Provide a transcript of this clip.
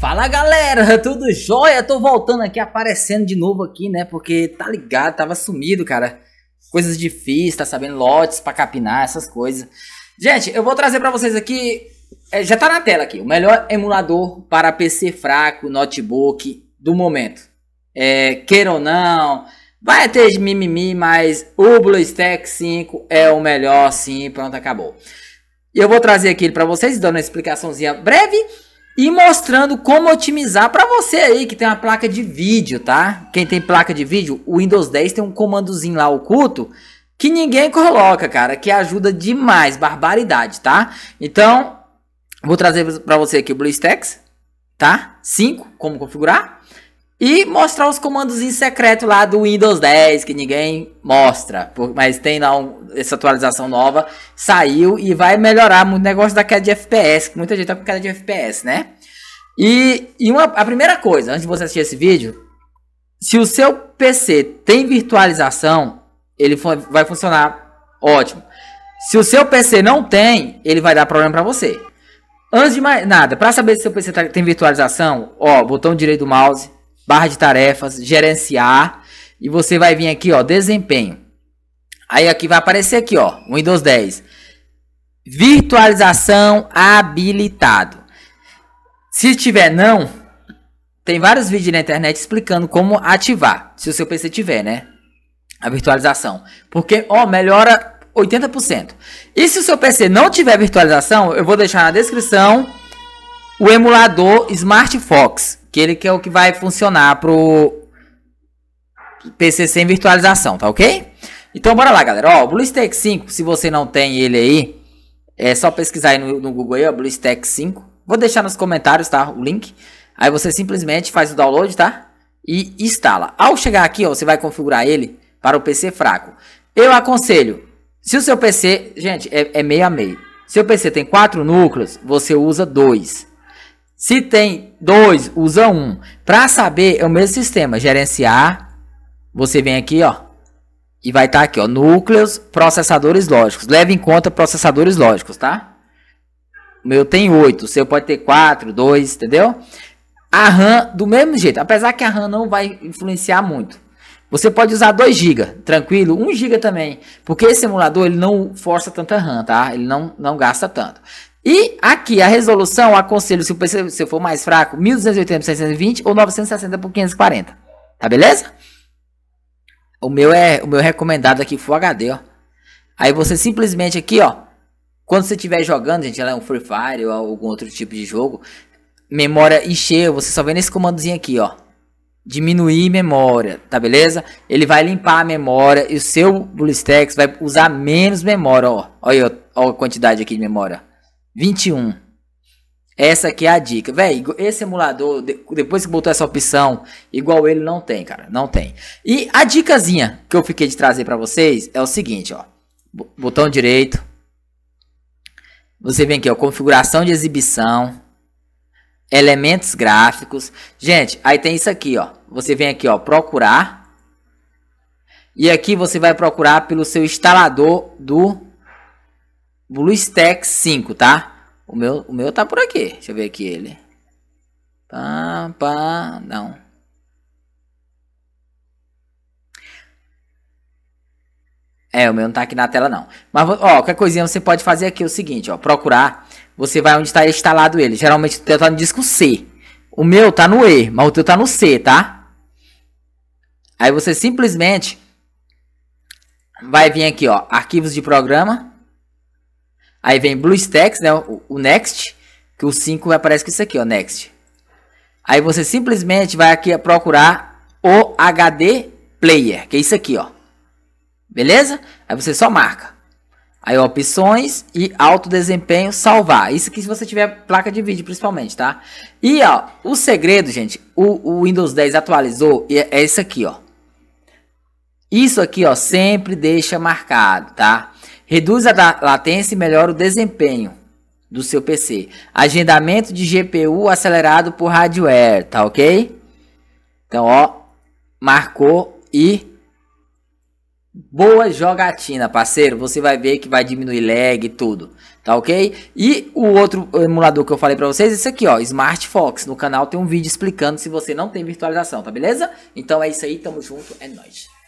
Fala galera, tudo jóia? Tô voltando aqui, aparecendo de novo aqui, né? Porque tá ligado, tava sumido, cara. Coisas difíceis, tá sabendo? Lotes pra capinar, essas coisas. Gente, eu vou trazer pra vocês aqui. É, já tá na tela aqui, o melhor emulador para PC fraco, notebook do momento. É, queira ou não, vai ter mimimi, mas o BlueStack 5 é o melhor sim, pronto, acabou. E eu vou trazer aqui pra vocês, dando uma explicaçãozinha breve e mostrando como otimizar para você aí que tem uma placa de vídeo, tá? Quem tem placa de vídeo, o Windows 10 tem um comandozinho lá oculto que ninguém coloca, cara, que ajuda demais, barbaridade, tá? Então, vou trazer para você aqui o BlueStacks, tá? 5, como configurar. E mostrar os comandos em secreto lá do Windows 10, que ninguém mostra. mas tem lá um, essa atualização nova, saiu e vai melhorar muito o negócio da queda de FPS, que muita gente tá com queda de FPS, né? E, e uma, a primeira coisa, antes de você assistir esse vídeo, se o seu PC tem virtualização, ele vai funcionar ótimo. Se o seu PC não tem, ele vai dar problema para você. Antes de mais nada, para saber se o seu PC tá, tem virtualização, ó, botão direito do mouse, barra de tarefas, gerenciar, e você vai vir aqui, ó, desempenho. Aí aqui vai aparecer aqui, ó, Windows 10. Virtualização habilitado. Se tiver não, tem vários vídeos na internet explicando como ativar, se o seu PC tiver, né? A virtualização. Porque, ó, melhora 80%. E se o seu PC não tiver virtualização, eu vou deixar na descrição o emulador Smart Fox, que ele que é o que vai funcionar pro PC sem virtualização, tá ok? Então bora lá, galera. Ó, o BlueStack 5, se você não tem ele aí, é só pesquisar aí no, no Google aí, ó, BlueStack 5. Vou deixar nos comentários, tá, o link. Aí você simplesmente faz o download, tá? E instala. Ao chegar aqui, ó, você vai configurar ele para o PC fraco. Eu aconselho, se o seu PC, gente, é, é meio a meio. Se o PC tem quatro núcleos, você usa dois. Se tem dois, usa um. Para saber, é o mesmo sistema. Gerenciar. Você vem aqui, ó. E vai estar tá aqui, ó. Núcleos, processadores lógicos. Leve em conta processadores lógicos, tá? O meu tem oito. O seu pode ter quatro, dois, entendeu? A RAM, do mesmo jeito. Apesar que a RAM não vai influenciar muito. Você pode usar 2 GB, tranquilo, 1 GB também, porque esse emulador ele não força tanta RAM, tá? Ele não, não gasta tanto. E aqui a resolução aconselho se você for mais fraco, 1280 por 620 ou 960 por 540. Tá beleza? O meu é o meu recomendado aqui Full HD, ó. Aí você simplesmente aqui, ó, quando você estiver jogando, gente, ela é um Free Fire ou algum outro tipo de jogo, memória encher, você só vem nesse comandozinho aqui, ó. Diminuir memória, tá beleza? Ele vai limpar a memória e o seu BlueStacks vai usar menos memória, ó. Olha, a quantidade aqui de memória. 21. Essa aqui é a dica. Véi, esse emulador, depois que botou essa opção, igual ele não tem, cara. Não tem. E a dicasinha que eu fiquei de trazer para vocês é o seguinte, ó. Botão direito. Você vem aqui, ó. Configuração de exibição. Elementos gráficos. Gente, aí tem isso aqui, ó. Você vem aqui, ó. Procurar. E aqui você vai procurar pelo seu instalador do BlueStack 5, tá? O meu, o meu tá por aqui. Deixa eu ver aqui ele. Pá, pá, não. É, o meu não tá aqui na tela não. Mas, ó, qualquer coisinha você pode fazer aqui é o seguinte, ó. Procurar, você vai onde está instalado ele. Geralmente o teu tá no disco C. O meu tá no E, mas o teu tá no C, tá? Aí você simplesmente vai vir aqui, ó, arquivos de programa. Aí vem BlueStacks, né? O, o Next, que o 5 aparece com isso aqui, ó, Next. Aí você simplesmente vai aqui procurar o HD Player, que é isso aqui, ó. Beleza? Aí você só marca. Aí opções e alto desempenho, salvar. Isso aqui se você tiver placa de vídeo principalmente, tá? E ó, o segredo, gente, o, o Windows 10 atualizou e é, é isso aqui, ó. Isso aqui, ó, sempre deixa marcado, tá? Reduz a latência e melhora o desempenho do seu PC. Agendamento de GPU acelerado por hardware, tá ok? Então, ó, marcou e boa jogatina, parceiro. Você vai ver que vai diminuir lag e tudo, tá ok? E o outro emulador que eu falei para vocês, é esse aqui, ó, Smart Fox. No canal tem um vídeo explicando se você não tem virtualização, tá beleza? Então é isso aí, tamo junto, é nóis.